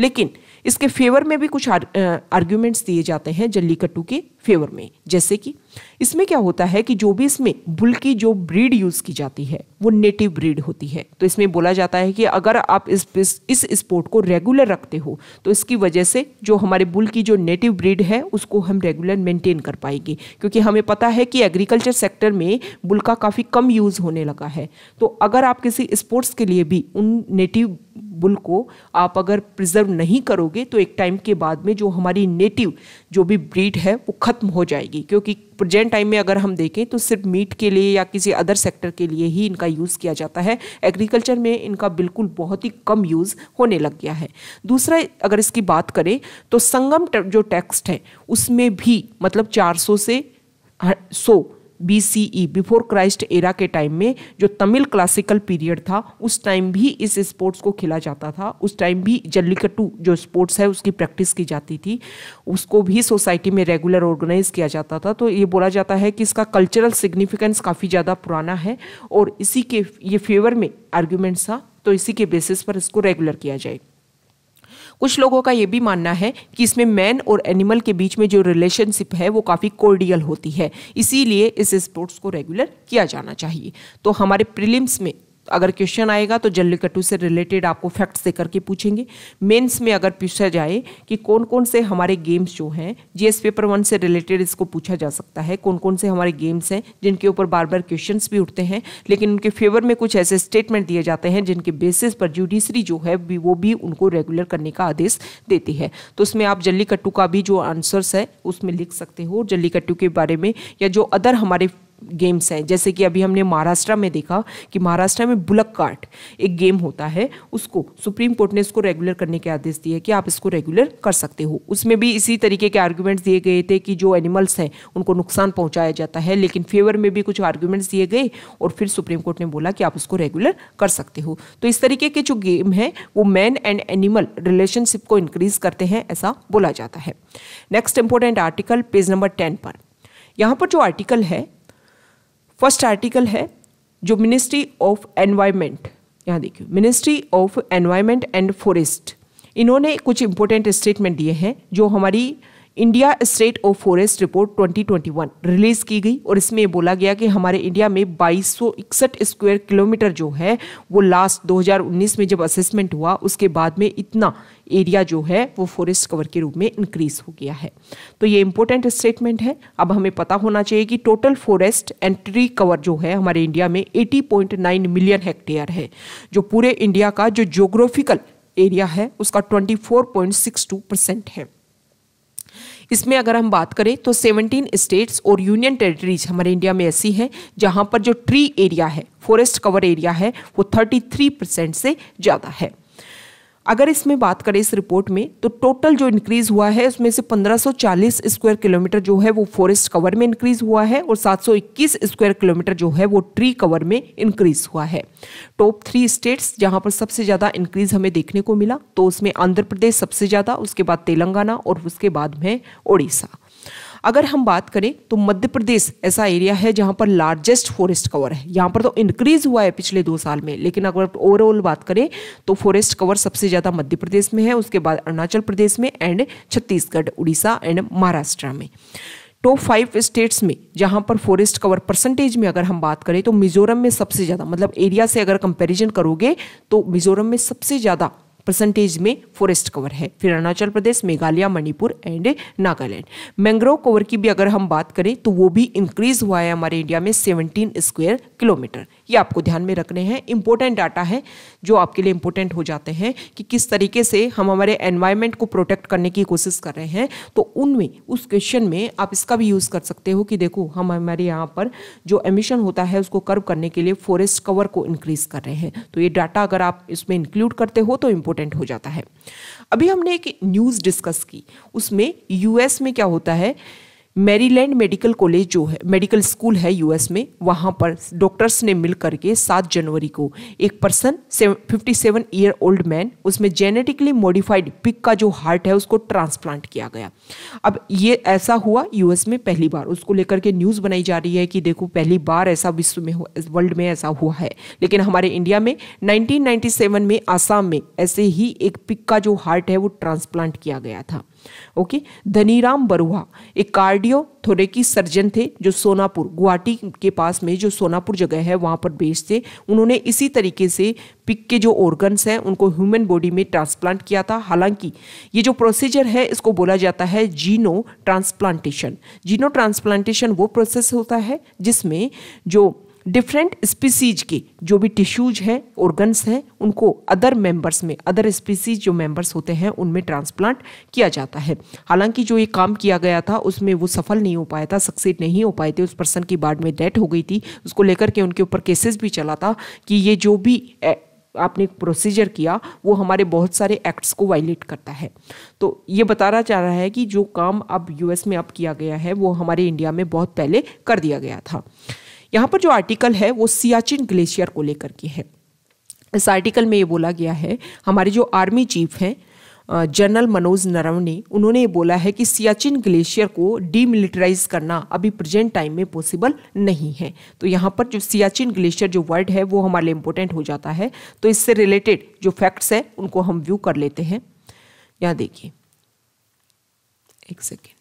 लेकिन इसके फेवर में भी कुछ आर्ग्यूमेंट्स दिए जाते हैं जल्लीकट्टू के फेवर में जैसे कि इसमें क्या होता है कि जो भी इसमें बुल की जो ब्रीड यूज़ की जाती है वो नेटिव ब्रीड होती है तो इसमें बोला जाता है कि अगर आप इस इस, स्पोर्ट को रेगुलर रखते हो तो इसकी वजह से जो हमारे बुल की जो नेटिव ब्रीड है उसको हम रेगुलर मेंटेन कर पाएंगे क्योंकि हमें पता है कि एग्रीकल्चर सेक्टर में बुल का काफ़ी कम यूज़ होने लगा है तो अगर आप किसी स्पोर्ट्स के लिए भी उन नेटिव बुल को आप अगर प्रिजर्व नहीं करोगे तो एक टाइम के बाद में जो हमारी नेटिव जो भी ब्रीड है वो ख़त्म हो जाएगी क्योंकि प्रजेंट टाइम में अगर हम देखें तो सिर्फ मीट के लिए या किसी अदर सेक्टर के लिए ही इनका यूज़ किया जाता है एग्रीकल्चर में इनका बिल्कुल बहुत ही कम यूज़ होने लग गया है दूसरा अगर इसकी बात करें तो संगम जो टेक्स्ट है उसमें भी मतलब 400 से सौ बीसीई बिफोर क्राइस्ट एरा के टाइम में जो तमिल क्लासिकल पीरियड था उस टाइम भी इस स्पोर्ट्स को खेला जाता था उस टाइम भी जल्लीकट्टू जो स्पोर्ट्स है उसकी प्रैक्टिस की जाती थी उसको भी सोसाइटी में रेगुलर ऑर्गेनाइज किया जाता था तो ये बोला जाता है कि इसका कल्चरल सिग्निफिकेंस काफ़ी ज़्यादा पुराना है और इसी के ये फेवर में आर्ग्यूमेंट्स था तो इसी के बेसिस पर इसको रेगुलर किया जाए कुछ लोगों का ये भी मानना है कि इसमें मैन और एनिमल के बीच में जो रिलेशनशिप है वो काफ़ी कोर्डियल होती है इसीलिए इस स्पोर्ट्स को रेगुलर किया जाना चाहिए तो हमारे प्रिलिम्स में अगर क्वेश्चन आएगा तो जल्लीकट्टू से रिलेटेड आपको फैक्ट्स देकर करके पूछेंगे मेंस में अगर पूछा जाए कि कौन कौन से हमारे गेम्स जो हैं जीएस पेपर वन से रिलेटेड इसको पूछा जा सकता है कौन कौन से हमारे गेम्स हैं जिनके ऊपर बार बार क्वेश्चन भी उठते हैं लेकिन उनके फेवर में कुछ ऐसे स्टेटमेंट दिए जाते हैं जिनके बेसिस पर जुडिशरी जो है वो भी उनको रेगुलर करने का आदेश देती है तो उसमें आप जल्लीकट्टू का भी जो आंसर्स है उसमें लिख सकते हो जल्लीकट्टू के बारे में या जो अदर हमारे गेम्स हैं जैसे कि अभी हमने महाराष्ट्र में देखा कि महाराष्ट्र में बुलक कार्ट एक गेम होता है उसको सुप्रीम कोर्ट ने इसको रेगुलर करने के आदेश दिए कि आप इसको रेगुलर कर सकते हो उसमें भी इसी तरीके के आर्ग्यूमेंट्स दिए गए थे कि जो एनिमल्स हैं उनको नुकसान पहुंचाया जाता है लेकिन फेवर में भी कुछ आर्ग्यूमेंट्स दिए गए और फिर सुप्रीम कोर्ट ने बोला कि आप उसको रेगुलर कर सकते हो तो इस तरीके के जो गेम हैं वो मैन एंड एनिमल रिलेशनशिप को इंक्रीज करते हैं ऐसा बोला जाता है next important article page number ten पर यहाँ पर जो आर्टिकल है फर्स्ट आर्टिकल है जो मिनिस्ट्री ऑफ एनवायरमेंट यहाँ देखिए ministry of environment and forest इन्होंने कुछ इंपॉर्टेंट स्टेटमेंट दिए हैं जो हमारी India state of forest report 2021 release की गई और इसमें बोला गया कि हमारे इंडिया में बाईस स्क्वायर किलोमीटर जो है वो लास्ट 2019 में जब असेसमेंट हुआ उसके बाद में इतना एरिया जो है वो फॉरेस्ट कवर के रूप में इंक्रीज हो गया है तो ये इंपॉर्टेंट स्टेटमेंट है अब हमें पता होना चाहिए कि total forest and tree cover जो है हमारे इंडिया में 80.9 मिलियन हेक्टेयर है जो पूरे इंडिया का जो जोग्राफिकल एरिया है उसका 24.62 परसेंट है इसमें अगर हम बात करें तो 17 स्टेट्स और यूनियन टेरिटरीज हमारे इंडिया में ऐसी हैं जहाँ पर जो ट्री एरिया है फॉरेस्ट कवर एरिया है वो 33 परसेंट से ज़्यादा है अगर इसमें बात करें इस रिपोर्ट में तो टोटल जो इंक्रीज हुआ है उसमें से 1540 स्क्वायर किलोमीटर जो है वो फॉरेस्ट कवर में इंक्रीज हुआ है और 721 स्क्वायर किलोमीटर जो है वो ट्री कवर में इंक्रीज हुआ है टॉप थ्री स्टेट्स जहां पर सबसे ज़्यादा इंक्रीज हमें देखने को मिला तो उसमें आंध्र प्रदेश सबसे ज़्यादा उसके बाद तेलंगाना और उसके बाद में ओडिशा अगर हम बात करें तो मध्य प्रदेश ऐसा एरिया है जहाँ पर लार्जेस्ट फॉरेस्ट कवर है यहाँ पर तो इंक्रीज हुआ है पिछले दो साल में लेकिन अगर ओवरऑल बात करें तो फॉरेस्ट कवर सबसे ज़्यादा मध्य प्रदेश में है उसके बाद अरुणाचल प्रदेश में एंड छत्तीसगढ़ उड़ीसा एंड महाराष्ट्र में टॉप फाइव स्टेट्स में जहाँ पर फॉरेस्ट कवर परसेंटेज में अगर हम बात करें तो मिजोरम में सबसे ज़्यादा मतलब एरिया से अगर कंपैरिजन करोगे तो मिजोरम में सबसे ज़्यादा परसेंटेज में फॉरेस्ट कवर है फिर Arunachal Pradesh Meghalaya Manipur and Nagaland mangrove cover की भी अगर हम बात करें तो वो भी इंक्रीज हुआ है हमारे इंडिया में सेवनटीन स्क्वेयर किलोमीटर ये आपको ध्यान में रखने हैं इंपॉर्टेंट डाटा है जो आपके लिए इंपॉर्टेंट हो जाते हैं कि किस तरीके से हम हमारे एनवायरमेंट को प्रोटेक्ट करने की कोशिश कर रहे हैं तो उनमें उस क्वेश्चन में आप इसका भी यूज़ कर सकते हो कि देखो हम हमारे यहाँ पर जो एमिशन होता है उसको कर्व करने के लिए फॉरेस्ट कवर को इंक्रीज कर रहे हैं तो ये डाटा अगर आप इसमें इंक्लूड करते हो तो इम्पोर्टेंट हो जाता है अभी हमने एक न्यूज़ डिस्कस की उसमें यूएस में क्या होता है मैरीलैंड मेडिकल कॉलेज जो है मेडिकल स्कूल है यूएस में वहाँ पर डॉक्टर्स ने मिल करके सात जनवरी को एक person fifty seven year old man उसमें जेनेटिकली मॉडिफाइड पिक का जो हार्ट है उसको ट्रांसप्लांट किया गया अब ये ऐसा हुआ यूएस में पहली बार उसको लेकर के न्यूज़ बनाई जा रही है कि देखो पहली बार ऐसा विश्व में वर्ल्ड में ऐसा हुआ है लेकिन हमारे इंडिया में नाइनटीन में आसाम में ऐसे ही एक पिक का जो हार्ट है वो ट्रांसप्लांट किया गया था ओके धनीराम बरुहा एक कार्डियो की सर्जन थे जो सोनापुर गुवाहाटी के पास में जो सोनापुर जगह है वहाँ पर बेस्ड थे उन्होंने इसी तरीके से पिक के जो ऑर्गन्स हैं उनको ह्यूमन बॉडी में ट्रांसप्लांट किया था हालांकि ये जो प्रोसीजर है इसको बोला जाता है जीनो ट्रांसप्लांटेशन जीनो ट्रांसप्लांटेशन वो प्रोसेस होता है जिसमें जो डिफरेंट स्पीसीज के जो भी टिश्यूज हैं ऑर्गन्स हैं उनको अदर मेंबर्स में अदर स्पीसीज जो मेंबर्स होते हैं उनमें ट्रांसप्लांट किया जाता है हालांकि जो ये काम किया गया था उसमें वो सफल नहीं हो पाया था सक्सेड नहीं हो पाए थे उस पर्सन की बाढ़ में डेथ हो गई थी उसको लेकर के उनके ऊपर केसेस भी चला था कि ये जो भी आपने प्रोसीजर किया वो हमारे बहुत सारे एक्ट्स को वायलेट करता है तो ये बताना चाह रहा है कि जो काम अब यूएस में अब किया गया है वो हमारे इंडिया में बहुत पहले कर दिया गया था यहाँ पर जो आर्टिकल है वो सियाचिन ग्लेशियर को लेकर के है इस आर्टिकल में ये बोला गया है हमारे जो आर्मी चीफ हैं जनरल मनोज नरवणे उन्होंने ये बोला है कि सियाचिन ग्लेशियर को डीमिलिटराइज करना अभी प्रेजेंट टाइम में पॉसिबल नहीं है तो यहाँ पर जो सियाचिन ग्लेशियर जो वर्ड है वो हमारे लिए इम्पोर्टेंट हो जाता है तो इससे रिलेटेड जो फैक्ट्स है उनको हम व्यू कर लेते हैं यहाँ देखिए एक सेकेंड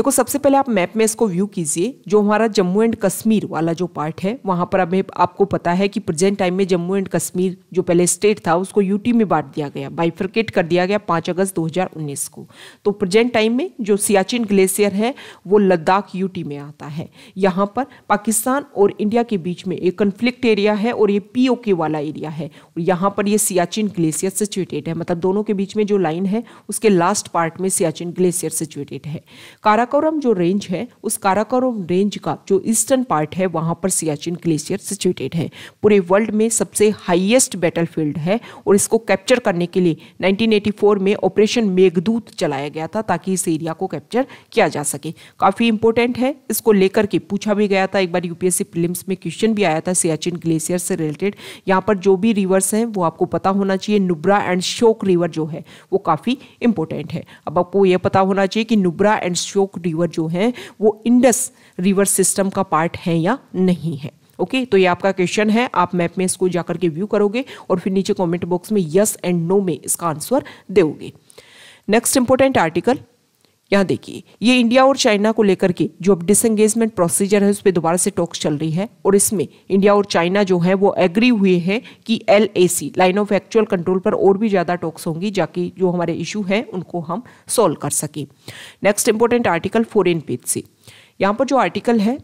देखो सबसे पहले आप मैप में इसको व्यू कीजिए जो हमारा जम्मू एंड कश्मीर वाला जो पार्ट है वहां पर अभी आपको पता है कि प्रेजेंट टाइम में जम्मू एंड कश्मीर जो पहले स्टेट था उसको यूटी में बांट दिया गया बाइफर्केट कर दिया गया पांच अगस्त 2019 को तो प्रेजेंट टाइम में जो सियाचिन ग्लेशियर है वो लद्दाख यूटी में आता है यहाँ पर पाकिस्तान और इंडिया के बीच में एक कन्फ्लिक्ट एरिया है और ये पीओके वाला एरिया है और यहाँ पर ये सियाचिन ग्लेशियर सिचुएटेड है मतलब दोनों के बीच में जो लाइन है उसके लास्ट पार्ट में सियाचिन ग्लेशियर सिचुएटेड है कारा काराकोरम जो रेंज है उस काराकोरम रेंज का जो ईस्टर्न पार्ट है वहाँ पर सियाचिन ग्लेशियर सिचुएटेड है पूरे वर्ल्ड में सबसे हाईएस्ट बैटलफील्ड है और इसको कैप्चर करने के लिए 1984 में ऑपरेशन मेघदूत चलाया गया था ताकि इस एरिया को कैप्चर किया जा सके काफ़ी इंपॉर्टेंट है इसको लेकर के पूछा भी गया था एक बार यूपीएससी प्रीलिम्स में क्वेश्चन भी आया था सियाचिन ग्लेशियर से रिलेटेड यहाँ पर जो भी रिवर्स हैं वो आपको पता होना चाहिए नुब्रा एंड शोक रिवर जो है वो काफ़ी इंपॉर्टेंट है अब आपको यह पता होना चाहिए कि नुब्रा एंड शोक रिवर जो हैं वो इंडस रिवर सिस्टम का पार्ट है या नहीं है ओके okay, तो ये आपका क्वेश्चन है आप मैप में इसको जाकर के व्यू करोगे और फिर नीचे कमेंट बॉक्स में यस एंड नो में इसका आंसर दोगे नेक्स्ट इंपॉर्टेंट आर्टिकल यहाँ देखिए ये इंडिया और चाइना को लेकर के जो अब डिसंगेजमेंट प्रोसीजर है उस पर दोबारा से टॉक्स चल रही है और इसमें इंडिया और चाइना जो है वो एग्री हुए हैं कि L line of actual control पर और भी ज़्यादा टॉक्स होंगी जाकि जो हमारे इशू हैं उनको हम सॉल्व कर सकें next important article foreign page से यहाँ पर जो आर्टिकल है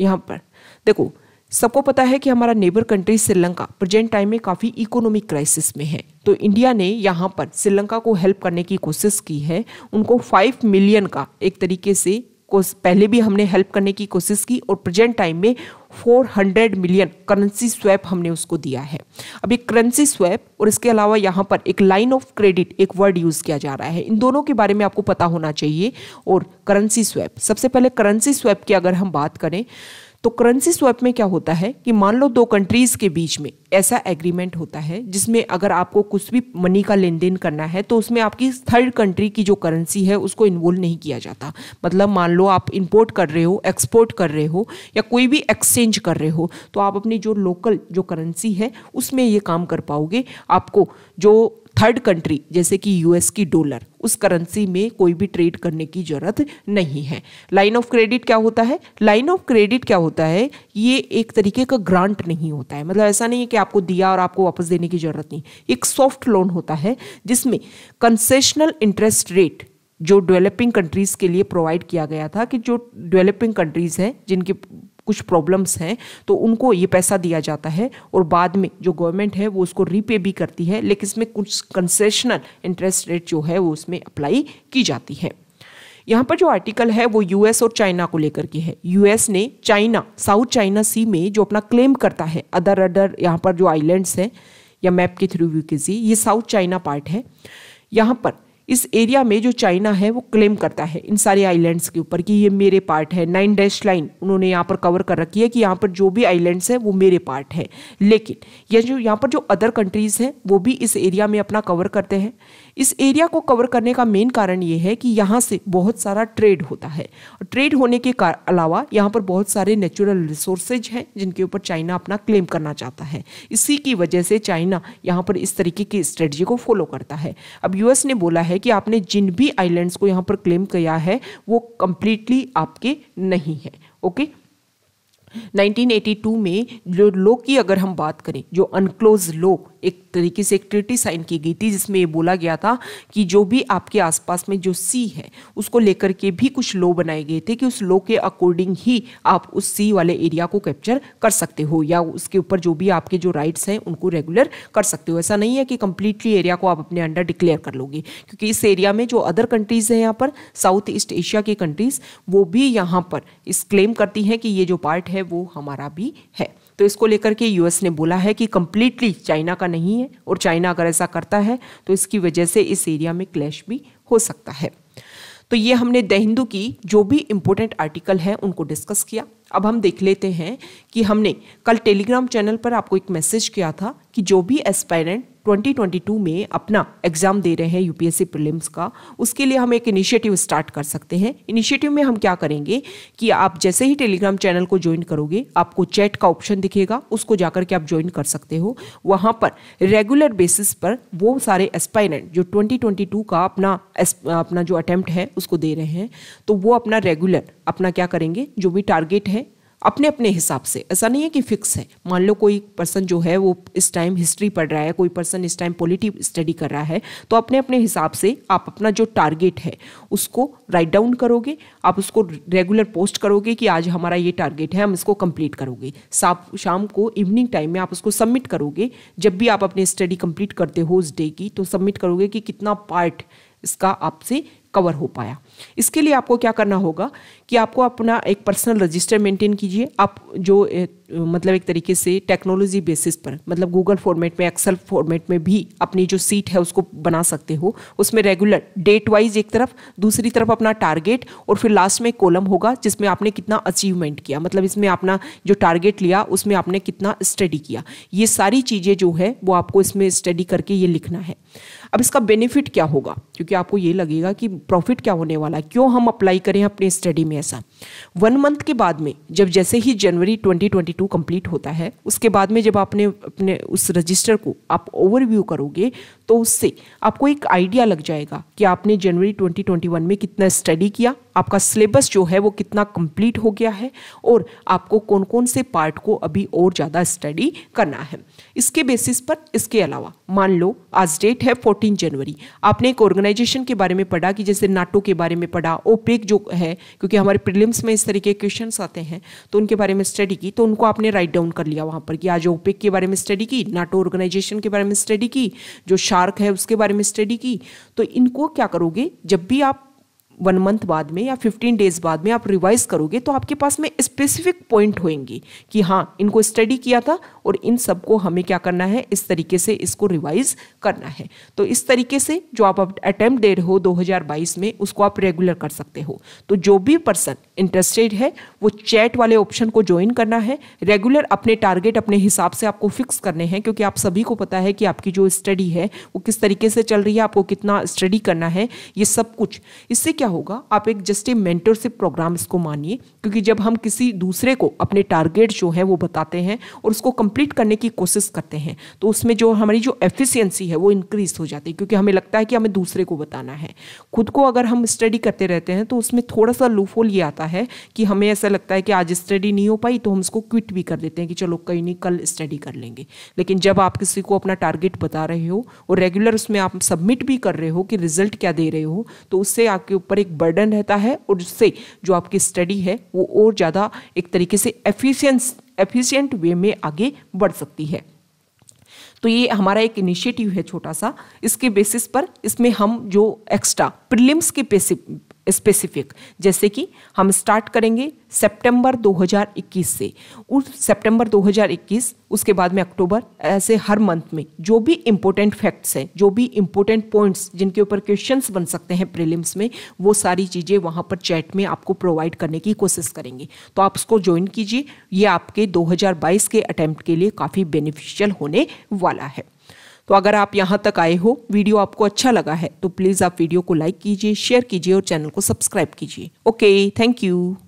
यहाँ पर देखो सबको पता है कि हमारा neighbour country Sri Lanka present time में काफ़ी इकोनॉमिक क्राइसिस में है तो इंडिया ने यहाँ पर श्रीलंका को हेल्प करने की कोशिश की है उनको फाइव मिलियन का एक तरीके से पहले भी हमने हेल्प करने की कोशिश की और प्रेजेंट टाइम में 400 मिलियन करेंसी स्वैप हमने उसको दिया है अब एक करेंसी स्वैप और इसके अलावा यहाँ पर एक लाइन ऑफ क्रेडिट एक वर्ड यूज़ किया जा रहा है इन दोनों के बारे में आपको पता होना चाहिए और करेंसी स्वैप सबसे पहले करेंसी स्वैप की अगर हम बात करें तो करेंसी स्वैप में क्या होता है कि मान लो दो कंट्रीज के बीच में ऐसा एग्रीमेंट होता है जिसमें अगर आपको कुछ भी मनी का लेन देन करना है तो उसमें आपकी थर्ड कंट्री की जो करेंसी है उसको इन्वॉल्व नहीं किया जाता मतलब मान लो आप इंपोर्ट कर रहे हो एक्सपोर्ट कर रहे हो या कोई भी एक्सचेंज कर रहे हो तो आप अपनी जो लोकल जो करेंसी है उसमें ये काम कर पाओगे आपको जो थर्ड कंट्री जैसे कि यूएस की डॉलर उस करेंसी में कोई भी ट्रेड करने की ज़रूरत नहीं है लाइन ऑफ क्रेडिट क्या होता है लाइन ऑफ क्रेडिट क्या होता है ये एक तरीके का ग्रांट नहीं होता है मतलब ऐसा नहीं है कि आपको दिया और आपको वापस देने की ज़रूरत नहीं एक सॉफ्ट लोन होता है जिसमें कंसेशनल इंटरेस्ट रेट जो डेवलपिंग कंट्रीज़ के लिए प्रोवाइड किया गया था कि जो डेवलपिंग कंट्रीज़ हैं जिनके कुछ प्रॉब्लम्स हैं तो उनको ये पैसा दिया जाता है और बाद में जो गवर्नमेंट है वो उसको रीपे भी करती है लेकिन इसमें कुछ कंसेशनल इंटरेस्ट रेट जो है वो उसमें अप्लाई की जाती है यहाँ पर जो आर्टिकल है वो यूएस और चाइना को लेकर के है यूएस ने चाइना साउथ चाइना सी में जो अपना क्लेम करता है अदर अदर यहाँ पर जो आइलैंड्स हैं या मैप के थ्रू व्यू के ये साउथ चाइना पार्ट है यहाँ पर इस एरिया में जो चाइना है वो क्लेम करता है इन सारे आइलैंड्स के ऊपर कि ये मेरे पार्ट है नाइन डैश लाइन उन्होंने यहाँ पर कवर कर रखी है कि यहाँ पर जो भी आइलैंड्स हैं वो मेरे पार्ट है लेकिन ये यह जो यहाँ पर जो अदर कंट्रीज़ हैं वो भी इस एरिया में अपना कवर करते हैं इस एरिया को कवर करने का मेन कारण ये है कि यहाँ से बहुत सारा ट्रेड होता है और ट्रेड होने के अलावा यहाँ पर बहुत सारे नेचुरल रिसोर्सेज हैं जिनके ऊपर चाइना अपना क्लेम करना चाहता है इसी की वजह से चाइना यहाँ पर इस तरीके की स्ट्रेटजी को फॉलो करता है अब यूएस ने बोला है कि आपने जिन भी आइलैंड्स को यहाँ पर क्लेम किया है वो कंप्लीटली आपके नहीं है ओके 1982 में जो लो की अगर हम बात करें जो अनक्लोज लो एक तरीके से एक ट्रिटी साइन की गई थी जिसमें ये बोला गया था कि जो भी आपके आसपास में जो सी है उसको लेकर के भी कुछ लो बनाए गए थे कि उस लो के अकॉर्डिंग ही आप उस सी वाले एरिया को कैप्चर कर सकते हो या उसके ऊपर जो भी आपके जो राइट्स हैं उनको रेगुलर कर सकते हो ऐसा नहीं है कि कंप्लीटली एरिया को आप अपने अंडर डिक्लेयर कर लोगे क्योंकि इस एरिया में जो अदर कंट्रीज़ हैं यहाँ पर साउथ ईस्ट एशिया की कंट्रीज़ वो भी यहाँ पर इस क्लेम करती हैं कि ये जो पार्ट है वो हमारा भी है तो इसको लेकर के यूएस ने बोला है कि कम्प्लीटली चाइना का नहीं है और चाइना अगर ऐसा करता है तो इसकी वजह से इस एरिया में क्लैश भी हो सकता है तो ये हमने द हिंदू की जो भी इम्पोर्टेंट आर्टिकल है उनको डिस्कस किया अब हम देख लेते हैं कि हमने कल टेलीग्राम चैनल पर आपको एक मैसेज किया था कि जो भी एस्पायरेंट 2022 में अपना एग्ज़ाम दे रहे हैं यूपीएससी प्रीलिम्स का उसके लिए हम एक इनिशिएटिव स्टार्ट कर सकते हैं इनिशिएटिव में हम क्या करेंगे कि आप जैसे ही टेलीग्राम चैनल को ज्वाइन करोगे आपको चैट का ऑप्शन दिखेगा उसको जाकर के आप ज्वाइन कर सकते हो वहाँ पर रेगुलर बेसिस पर वो सारे एस्पायरेंट जो 2022 का अपना अपना जो अटैम्प्ट है उसको दे रहे हैं तो वो अपना रेगुलर अपना क्या करेंगे जो भी टारगेट है अपने अपने हिसाब से ऐसा नहीं है कि फिक्स है मान लो कोई पर्सन जो है वो इस टाइम हिस्ट्री पढ़ रहा है कोई पर्सन इस टाइम पॉलिटी स्टडी कर रहा है तो अपने अपने हिसाब से आप अपना जो टारगेट है उसको राइट डाउन करोगे आप उसको रेगुलर पोस्ट करोगे कि आज हमारा ये टारगेट है हम इसको कंप्लीट करोगे साफ शाम को इवनिंग टाइम में आप उसको सबमिट करोगे जब भी आप अपनी स्टडी कंप्लीट करते हो उस डे की तो सबमिट करोगे कि कितना पार्ट इसका आपसे कवर हो पाया इसके लिए आपको क्या करना होगा कि आपको अपना एक पर्सनल रजिस्टर मेंटेन कीजिए आप जो ए, मतलब एक तरीके से टेक्नोलॉजी बेसिस पर मतलब गूगल फॉर्मेट में एक्सेल फॉर्मेट में भी अपनी जो सीट है उसको बना सकते हो उसमें रेगुलर डेट वाइज एक तरफ दूसरी तरफ अपना टारगेट और फिर लास्ट में कॉलम होगा जिसमें आपने कितना अचीवमेंट किया मतलब इसमें अपना जो टारगेट लिया उसमें आपने कितना स्टडी किया ये सारी चीज़ें जो है वो आपको इसमें स्टडी करके ये लिखना है अब इसका बेनिफिट क्या होगा क्योंकि आपको ये लगेगा कि प्रॉफिट क्या होने वाला वाला क्यों हम अप्लाई करें अपने स्टडी में ऐसा वन मंथ के बाद में जब जैसे ही जनवरी 2022 कंप्लीट होता है उसके बाद में जब आपने अपने उस रजिस्टर को आप ओवरव्यू करोगे तो उससे आपको एक आइडिया लग जाएगा कि आपने जनवरी 2021 में कितना स्टडी किया आपका सिलेबस जो है वो कितना कंप्लीट हो गया है और आपको कौन कौन से पार्ट को अभी और ज़्यादा स्टडी करना है इसके बेसिस पर इसके अलावा मान लो आज डेट है 14 जनवरी आपने एक ऑर्गेनाइजेशन के बारे में पढ़ा कि जैसे नाटो के बारे में पढ़ा ओपेक जो है क्योंकि हमारे प्रिलिम्स में इस तरह के क्वेश्चन आते हैं तो उनके बारे में स्टडी की तो उनको आपने राइट डाउन कर लिया वहाँ पर कि आज ओपेक के बारे में स्टडी की नाटो ऑर्गेनाइजेशन के बारे में स्टडी की जो शाह शार्क है उसके बारे में स्टडी की तो इनको क्या करोगे जब भी आप वन मंथ बाद में या फिफ्टीन डेज बाद में आप रिवाइज करोगे तो आपके पास में स्पेसिफिक पॉइंट होंगे कि हाँ इनको स्टडी किया था और इन सबको हमें क्या करना है इस तरीके से इसको रिवाइज करना है तो इस तरीके से जो आप अटैम्प्ट दे रहे हो 2022 में उसको आप रेगुलर कर सकते हो तो जो भी पर्सन इंटरेस्टेड है वो चैट वाले ऑप्शन को ज्वाइन करना है रेगुलर अपने टारगेट अपने हिसाब से आपको फिक्स करने हैं क्योंकि आप सभी को पता है कि आपकी जो स्टडी है वो किस तरीके से चल रही है आपको कितना स्टडी करना है ये सब कुछ इससे क्या होगा आप एक जस्ट ए मेंटरशिप प्रोग्राम इसको मानिए क्योंकि जब हम किसी दूसरे को अपने टारगेट जो है वो बताते हैं और उसको कंप्लीट कंप्लीट करने की कोशिश करते हैं तो उसमें जो हमारी जो एफिशिएंसी है वो इंक्रीज हो जाती है क्योंकि हमें लगता है कि हमें दूसरे को बताना है खुद को अगर हम स्टडी करते रहते हैं तो उसमें थोड़ा सा लूफोल ये आता है कि हमें ऐसा लगता है कि आज स्टडी नहीं हो पाई तो हम उसको क्विट भी कर देते हैं कि चलो कहीं नहीं कल स्टडी कर लेंगे लेकिन जब आप किसी को अपना टारगेट बता रहे हो और रेगुलर उसमें आप सबमिट भी कर रहे हो कि रिजल्ट क्या दे रहे हो तो उससे आपके ऊपर एक बर्डन रहता है और उससे जो आपकी स्टडी है वो और ज़्यादा एक तरीके से एफिशियंस एफिशिएंट वे में आगे बढ़ सकती है तो ये हमारा एक इनिशिएटिव है छोटा सा इसके बेसिस पर इसमें हम जो एक्स्ट्रा प्रिलिम्स के स्पेसिफिक जैसे कि हम स्टार्ट करेंगे सितंबर 2021 से उस सितंबर 2021 उसके बाद में अक्टूबर ऐसे हर मंथ में जो भी इम्पोर्टेंट फैक्ट्स हैं जो भी इम्पोर्टेंट पॉइंट्स जिनके ऊपर क्वेश्चंस बन सकते हैं प्रीलिम्स में वो सारी चीज़ें वहाँ पर चैट में आपको प्रोवाइड करने की कोशिश करेंगे तो आप उसको ज्वाइन कीजिए ये आपके 2022 के अटैम्प्ट के लिए काफ़ी बेनिफिशियल होने वाला है तो अगर आप यहाँ तक आए हो वीडियो आपको अच्छा लगा है तो प्लीज़ आप वीडियो को लाइक कीजिए शेयर कीजिए और चैनल को सब्सक्राइब कीजिए ओके थैंक यू